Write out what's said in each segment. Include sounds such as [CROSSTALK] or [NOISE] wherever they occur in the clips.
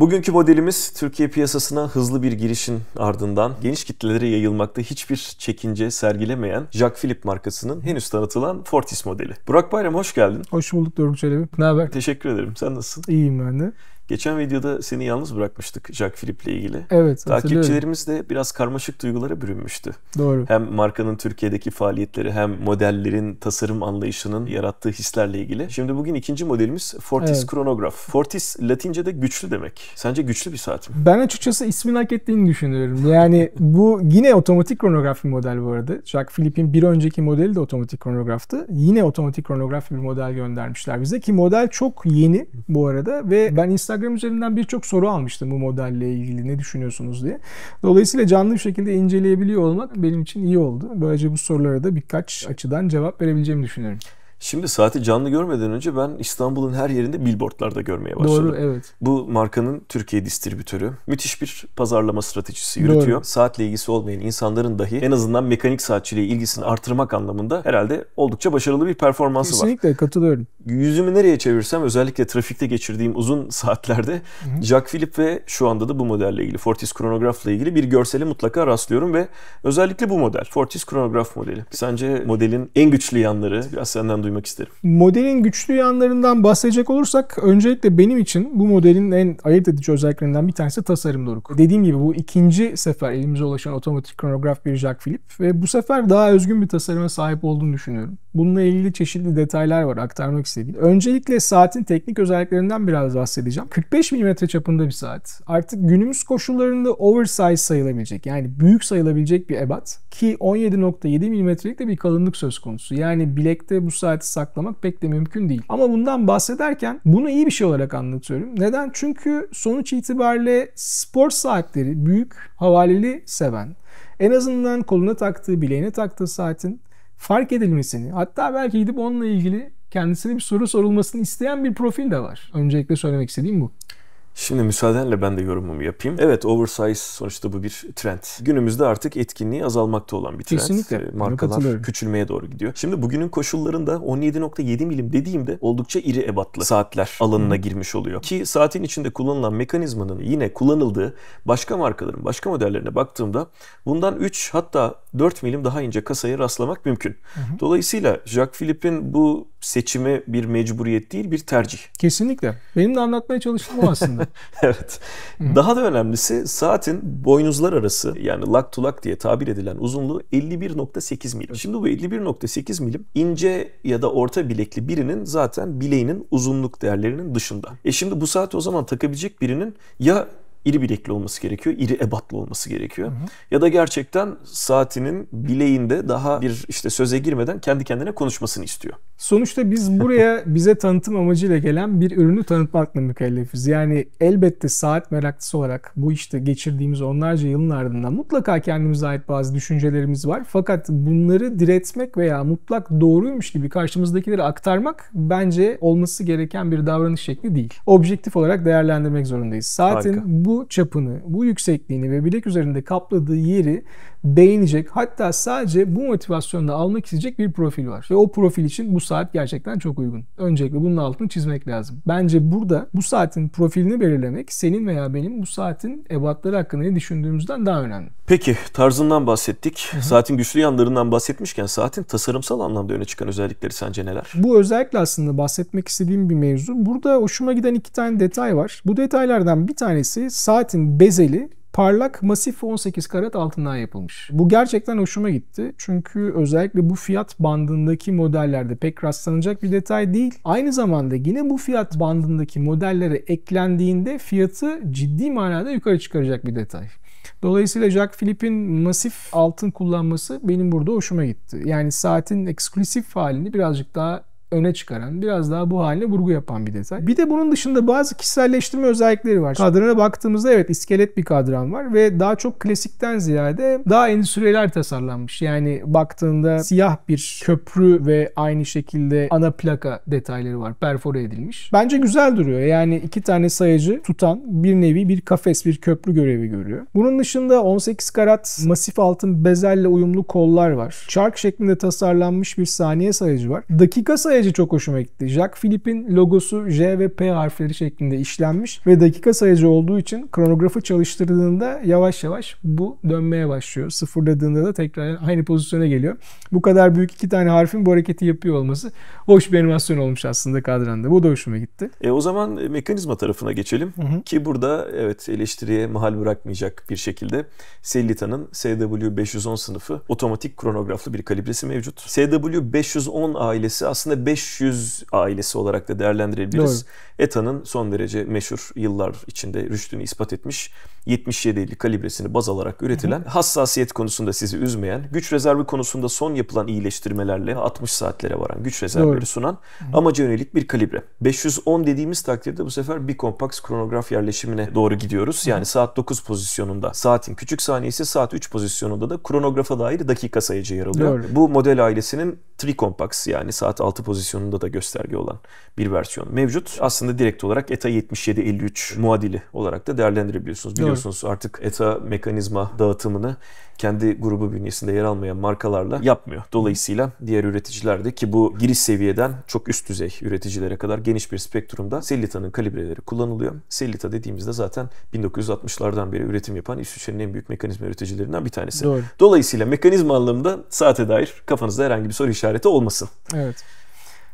Bugünkü modelimiz Türkiye piyasasına hızlı bir girişin ardından geniş kitlelere yayılmakta hiçbir çekince sergilemeyen Jack Philip markasının henüz tanıtılan Fortis modeli. Burak Bayram hoş geldin. Hoş bulduk Doruk Çelebi. Ne haber? Teşekkür ederim. Sen nasılsın? İyiyim ben de. Geçen videoda seni yalnız bırakmıştık Jack ile ilgili. Evet. Takipçilerimiz de biraz karmaşık duygulara bürünmüştü. Doğru. Hem markanın Türkiye'deki faaliyetleri hem modellerin tasarım anlayışının yarattığı hislerle ilgili. Şimdi bugün ikinci modelimiz Fortis evet. Chronograph. Fortis Latince'de güçlü demek. Sence güçlü bir saat mi? Ben açıkçası ismin hak ettiğini düşünüyorum. Yani [LAUGHS] bu yine otomatik kronograf bir model bu arada. Jack Philip'in bir önceki modeli de otomatik kronograftı. Yine otomatik kronograf bir model göndermişler bize ki model çok yeni bu arada ve ben Instagram Instagram üzerinden birçok soru almıştım bu modelle ilgili ne düşünüyorsunuz diye. Dolayısıyla canlı bir şekilde inceleyebiliyor olmak benim için iyi oldu. Böylece bu sorulara da birkaç açıdan cevap verebileceğimi düşünüyorum. Şimdi saati canlı görmeden önce ben İstanbul'un her yerinde billboardlarda görmeye başladım. Doğru, evet. Bu markanın Türkiye distribütörü müthiş bir pazarlama stratejisi yürütüyor. Doğru. Saatle ilgisi olmayan insanların dahi en azından mekanik saatçiliğe ilgisini artırmak anlamında herhalde oldukça başarılı bir performansı Kesinlikle, var. Kesinlikle katılıyorum. Yüzümü nereye çevirsem özellikle trafikte geçirdiğim uzun [LAUGHS] saatlerde Hı-hı. Jack Philip ve şu anda da bu modelle ilgili Fortis Chronograph'la ilgili bir görseli mutlaka rastlıyorum ve özellikle bu model Fortis Chronograph modeli. Sence modelin en güçlü yanları biraz senden duymak isterim. Modelin güçlü yanlarından bahsedecek olursak öncelikle benim için bu modelin en ayırt edici özelliklerinden bir tanesi tasarım Doruk. Dediğim gibi bu ikinci sefer elimize ulaşan otomatik kronograf bir Jacques Philippe ve bu sefer daha özgün bir tasarıma sahip olduğunu düşünüyorum. Bununla ilgili çeşitli detaylar var aktarmak istediğim. Öncelikle saatin teknik özelliklerinden biraz bahsedeceğim. 45 mm çapında bir saat. Artık günümüz koşullarında oversize sayılabilecek yani büyük sayılabilecek bir ebat ki 17.7 mm'lik de bir kalınlık söz konusu. Yani bilekte bu saati saklamak pek de mümkün değil. Ama bundan bahsederken bunu iyi bir şey olarak anlatıyorum. Neden? Çünkü sonuç itibariyle spor saatleri büyük havaleli seven en azından koluna taktığı, bileğine taktığı saatin fark edilmesini hatta belki gidip onunla ilgili kendisine bir soru sorulmasını isteyen bir profil de var. Öncelikle söylemek istediğim bu. Şimdi müsaadenle ben de yorumumu yapayım. Evet oversize sonuçta bu bir trend. Günümüzde artık etkinliği azalmakta olan bir trend. Kesinlikle. Ee, markalar küçülmeye doğru gidiyor. Şimdi bugünün koşullarında 17.7 milim dediğimde oldukça iri ebatlı saatler alanına hmm. girmiş oluyor. Ki saatin içinde kullanılan mekanizmanın yine kullanıldığı başka markaların başka modellerine baktığımda bundan 3 hatta 4 milim daha ince kasaya rastlamak mümkün. Hı Dolayısıyla Jacques Philippe'in bu seçimi bir mecburiyet değil bir tercih. Kesinlikle. Benim de anlatmaya çalıştığım aslında. [LAUGHS] evet. Daha da önemlisi saatin boynuzlar arası yani lak to lak diye tabir edilen uzunluğu 51.8 milim. Şimdi bu 51.8 milim ince ya da orta bilekli birinin zaten bileğinin uzunluk değerlerinin dışında. E şimdi bu saati o zaman takabilecek birinin ya iri bilekli olması gerekiyor, iri ebatlı olması gerekiyor. Hı hı. Ya da gerçekten saatinin bileğinde daha bir işte söze girmeden kendi kendine konuşmasını istiyor. Sonuçta biz buraya [LAUGHS] bize tanıtım amacıyla gelen bir ürünü tanıtmakla mükellefiz. Yani elbette saat meraklısı olarak bu işte geçirdiğimiz onlarca yılın ardından mutlaka kendimize ait bazı düşüncelerimiz var. Fakat bunları diretmek veya mutlak doğruymuş gibi karşımızdakileri aktarmak bence olması gereken bir davranış şekli değil. Objektif olarak değerlendirmek zorundayız. Saatin Harika. bu çapını, bu yüksekliğini ve bilek üzerinde kapladığı yeri beğenecek hatta sadece bu motivasyonla almak isteyecek bir profil var. Ve o profil için bu saat gerçekten çok uygun. Öncelikle bunun altını çizmek lazım. Bence burada bu saatin profilini belirlemek senin veya benim bu saatin ebatları hakkında ne düşündüğümüzden daha önemli. Peki tarzından bahsettik. Saatin güçlü yanlarından bahsetmişken saatin tasarımsal anlamda öne çıkan özellikleri sence neler? Bu özellikle aslında bahsetmek istediğim bir mevzu. Burada hoşuma giden iki tane detay var. Bu detaylardan bir tanesi saatin bezeli Parlak masif 18 karat altından yapılmış. Bu gerçekten hoşuma gitti. Çünkü özellikle bu fiyat bandındaki modellerde pek rastlanacak bir detay değil. Aynı zamanda yine bu fiyat bandındaki modellere eklendiğinde fiyatı ciddi manada yukarı çıkaracak bir detay. Dolayısıyla Jack Philippe'in masif altın kullanması benim burada hoşuma gitti. Yani saatin eksklusif halini birazcık daha öne çıkaran, biraz daha bu haline vurgu yapan bir detay. Bir de bunun dışında bazı kişiselleştirme özellikleri var. Kadrana baktığımızda evet iskelet bir kadran var ve daha çok klasikten ziyade daha endüstriyel tasarlanmış. Yani baktığında siyah bir köprü ve aynı şekilde ana plaka detayları var. Perfore edilmiş. Bence güzel duruyor. Yani iki tane sayacı tutan bir nevi bir kafes, bir köprü görevi görüyor. Bunun dışında 18 karat masif altın bezelle uyumlu kollar var. Çark şeklinde tasarlanmış bir saniye sayacı var. Dakika sayacı derece çok hoşuma gitti. Jacques Philippe'in logosu J ve P harfleri şeklinde işlenmiş ve dakika sayıcı olduğu için kronografı çalıştırdığında yavaş yavaş bu dönmeye başlıyor. Sıfırladığında da tekrar aynı pozisyona geliyor. Bu kadar büyük iki tane harfin bu hareketi yapıyor olması hoş bir animasyon olmuş aslında kadranda. Bu da hoşuma gitti. E o zaman mekanizma tarafına geçelim hı hı. ki burada evet eleştiriye mahal bırakmayacak bir şekilde Sellita'nın SW510 sınıfı otomatik kronograflı bir kalibresi mevcut. SW510 ailesi aslında 500 ailesi olarak da değerlendirebiliriz. ETA'nın son derece meşhur yıllar içinde rüştünü ispat etmiş 77'li kalibresini baz alarak üretilen, Hı-hı. hassasiyet konusunda sizi üzmeyen, güç rezervi konusunda son yapılan iyileştirmelerle 60 saatlere varan güç rezervleri Doğru. sunan Hı-hı. amaca yönelik bir kalibre. 510 dediğimiz takdirde bu sefer bir Bicompax kronograf yerleşimine doğru gidiyoruz. Yani Hı-hı. saat 9 pozisyonunda saatin küçük saniyesi saat 3 pozisyonunda da kronografa dair dakika sayıcı yer alıyor. Doğru. Bu model ailesinin Tricompax yani saat 6 pozisyonunda da gösterge olan bir versiyon mevcut. Aslında direkt olarak e ETA 7753 muadili olarak da değerlendirebiliyorsunuz. Doğru. Biliyorsunuz artık ETA mekanizma dağıtımını kendi grubu bünyesinde yer almayan markalarla yapmıyor. Dolayısıyla diğer üreticiler de ki bu giriş seviyeden çok üst düzey üreticilere kadar geniş bir spektrumda Sellita'nın kalibreleri kullanılıyor. Sellita dediğimizde zaten 1960'lardan beri üretim yapan İsviçre'nin en büyük mekanizma üreticilerinden bir tanesi. Doğru. Dolayısıyla mekanizma anlamında saate dair kafanızda herhangi bir soru işareti işareti olmasın. Evet.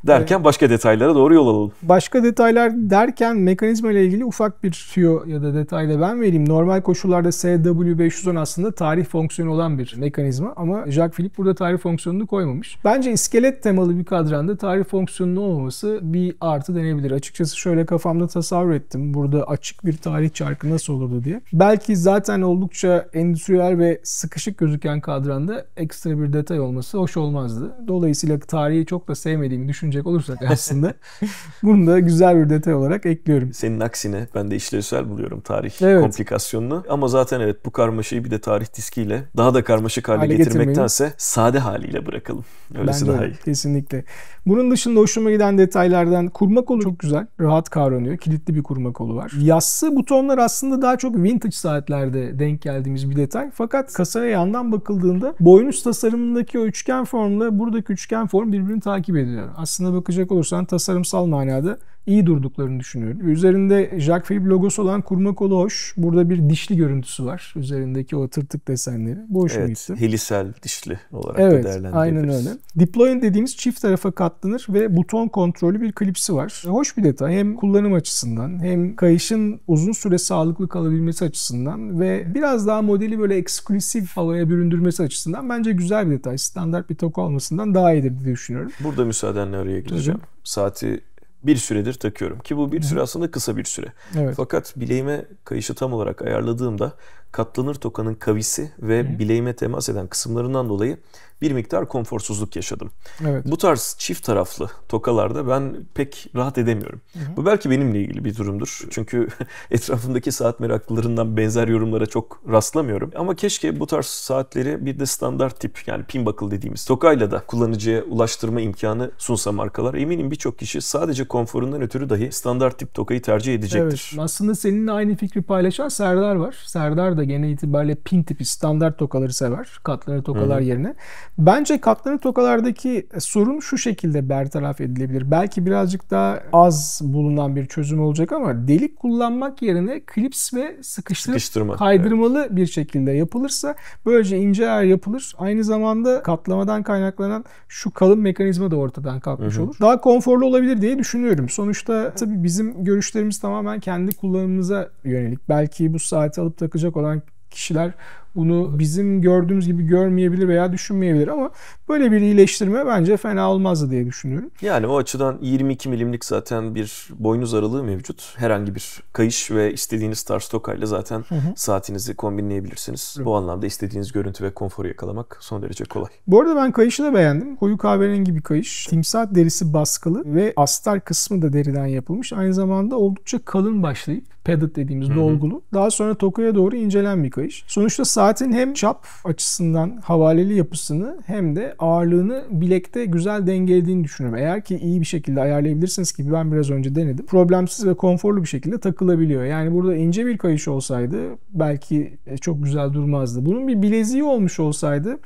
Derken evet. başka detaylara doğru yol alalım. Başka detaylar derken mekanizma ile ilgili ufak bir tüyo ya da detayla ben vereyim. Normal koşullarda SW510 aslında tarih fonksiyonu olan bir mekanizma ama Jacques Philippe burada tarih fonksiyonunu koymamış. Bence iskelet temalı bir kadranda tarih fonksiyonunun olmaması bir artı denebilir. Açıkçası şöyle kafamda tasavvur ettim. Burada açık bir tarih çarkı nasıl olurdu diye. Belki zaten oldukça endüstriyel ve sıkışık gözüken kadranda ekstra bir detay olması hoş olmazdı. Dolayısıyla tarihi çok da sevmediğimi düşünce düşünecek olursak aslında [LAUGHS] bunu da güzel bir detay olarak ekliyorum. Senin aksine ben de işlevsel buluyorum tarih evet. komplikasyonunu. Ama zaten evet bu karmaşayı bir de tarih diskiyle daha da karmaşık hale, hale getirmektense sade haliyle bırakalım. Öylesi ben daha iyi. Kesinlikle. Bunun dışında hoşuma giden detaylardan kurma kolu çok güzel. Rahat kavranıyor. Kilitli bir kurma kolu var. Yassı butonlar aslında daha çok vintage saatlerde denk geldiğimiz bir detay. Fakat kasaya yandan bakıldığında boynuz tasarımındaki o üçgen formla buradaki üçgen form birbirini takip ediyor. Aslında aslında bakacak olursan tasarımsal manada iyi durduklarını düşünüyorum. Üzerinde Jacques Philippe logosu olan kurma kolu hoş. Burada bir dişli görüntüsü var. Üzerindeki o tırtık desenleri. Bu hoşuma evet, gitti. Helisel dişli olarak evet, da değerlendirebiliriz. Aynen öyle. Deploying dediğimiz çift tarafa katlanır ve buton kontrolü bir klipsi var. Hoş bir detay. Hem kullanım açısından hem kayışın uzun süre sağlıklı kalabilmesi açısından ve biraz daha modeli böyle eksklusif havaya büründürmesi açısından bence güzel bir detay. Standart bir tok olmasından daha iyidir diye düşünüyorum. Burada müsaadenle araya gireceğim. Saati bir süredir takıyorum. Ki bu bir süre aslında kısa bir süre. Evet. Fakat bileğime kayışı tam olarak ayarladığımda katlanır tokanın kavisi ve Hı. bileğime temas eden kısımlarından dolayı bir miktar konforsuzluk yaşadım. Evet. Bu tarz çift taraflı tokalarda ben pek rahat edemiyorum. Hı hı. Bu belki benimle ilgili bir durumdur. Çünkü [LAUGHS] etrafımdaki saat meraklılarından benzer yorumlara çok rastlamıyorum. Ama keşke bu tarz saatleri bir de standart tip yani pin buckle dediğimiz tokayla da kullanıcıya ulaştırma imkanı sunsa markalar eminim birçok kişi sadece konforundan ötürü dahi standart tip tokayı tercih edecektir. Evet. Aslında seninle aynı fikri paylaşan Serdar var. Serdar da da genel itibariyle pin tipi standart tokaları sever. Katları tokalar Hı. yerine. Bence katları tokalardaki sorun şu şekilde bertaraf edilebilir. Belki birazcık daha az bulunan bir çözüm olacak ama delik kullanmak yerine klips ve sıkıştırıp Sıkıştırma, kaydırmalı evet. bir şekilde yapılırsa böylece ince ayar yapılır. Aynı zamanda katlamadan kaynaklanan şu kalın mekanizma da ortadan kalkmış Hı. olur. Daha konforlu olabilir diye düşünüyorum. Sonuçta tabii bizim görüşlerimiz tamamen kendi kullanımımıza yönelik. Belki bu saati alıp takacak olan kişiler bunu bizim gördüğümüz gibi görmeyebilir veya düşünmeyebilir ama böyle bir iyileştirme bence fena olmazdı diye düşünüyorum. Yani o açıdan 22 milimlik zaten bir boynuz aralığı mevcut. Herhangi bir kayış ve istediğiniz tarz tokayla zaten hı hı. saatinizi kombinleyebilirsiniz. Hı. Bu anlamda istediğiniz görüntü ve konforu yakalamak son derece kolay. Bu arada ben kayışı da beğendim. Koyu kahverengi bir kayış. Timsah derisi baskılı ve astar kısmı da deriden yapılmış. Aynı zamanda oldukça kalın başlayıp padded dediğimiz hı hı. dolgulu. Daha sonra tokaya doğru incelen bir kayış. Sonuçta saat Saatin hem çap açısından havaleli yapısını hem de ağırlığını bilekte güzel dengelediğini düşünüyorum. Eğer ki iyi bir şekilde ayarlayabilirsiniz ki ben biraz önce denedim. Problemsiz ve konforlu bir şekilde takılabiliyor. Yani burada ince bir kayış olsaydı belki e, çok güzel durmazdı. Bunun bir bileziği olmuş olsaydı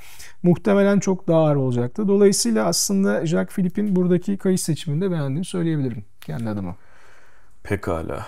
muhtemelen çok daha ağır olacaktı. Dolayısıyla aslında Jacques Philippe'in buradaki kayış seçimini de beğendiğimi söyleyebilirim kendi adıma. Pekala.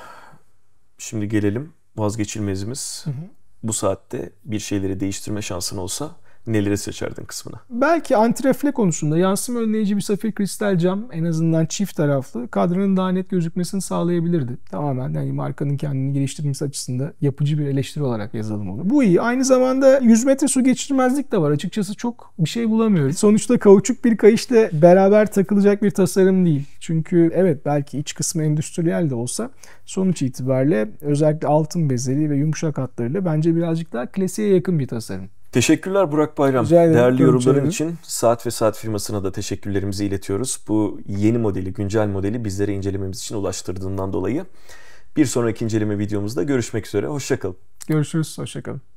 Şimdi gelelim vazgeçilmezimiz hı hı bu saatte bir şeyleri değiştirme şansın olsa neleri seçerdin kısmına? Belki antirefle konusunda yansıma önleyici bir safir kristal cam en azından çift taraflı kadranın daha net gözükmesini sağlayabilirdi. Tamamen yani markanın kendini geliştirmesi açısından yapıcı bir eleştiri olarak yazalım onu. Bu iyi. Aynı zamanda 100 metre su geçirmezlik de var. Açıkçası çok bir şey bulamıyoruz. Sonuçta kauçuk bir kayışla beraber takılacak bir tasarım değil. Çünkü evet belki iç kısmı endüstriyel de olsa sonuç itibariyle özellikle altın bezeli ve yumuşak hatlarıyla bence birazcık daha klasiğe yakın bir tasarım. Teşekkürler Burak Bayram. Rica Değerli yorumların için Saat ve Saat firmasına da teşekkürlerimizi iletiyoruz. Bu yeni modeli, güncel modeli bizlere incelememiz için ulaştırdığından dolayı. Bir sonraki inceleme videomuzda görüşmek üzere. Hoşçakalın. Görüşürüz. Hoşçakalın.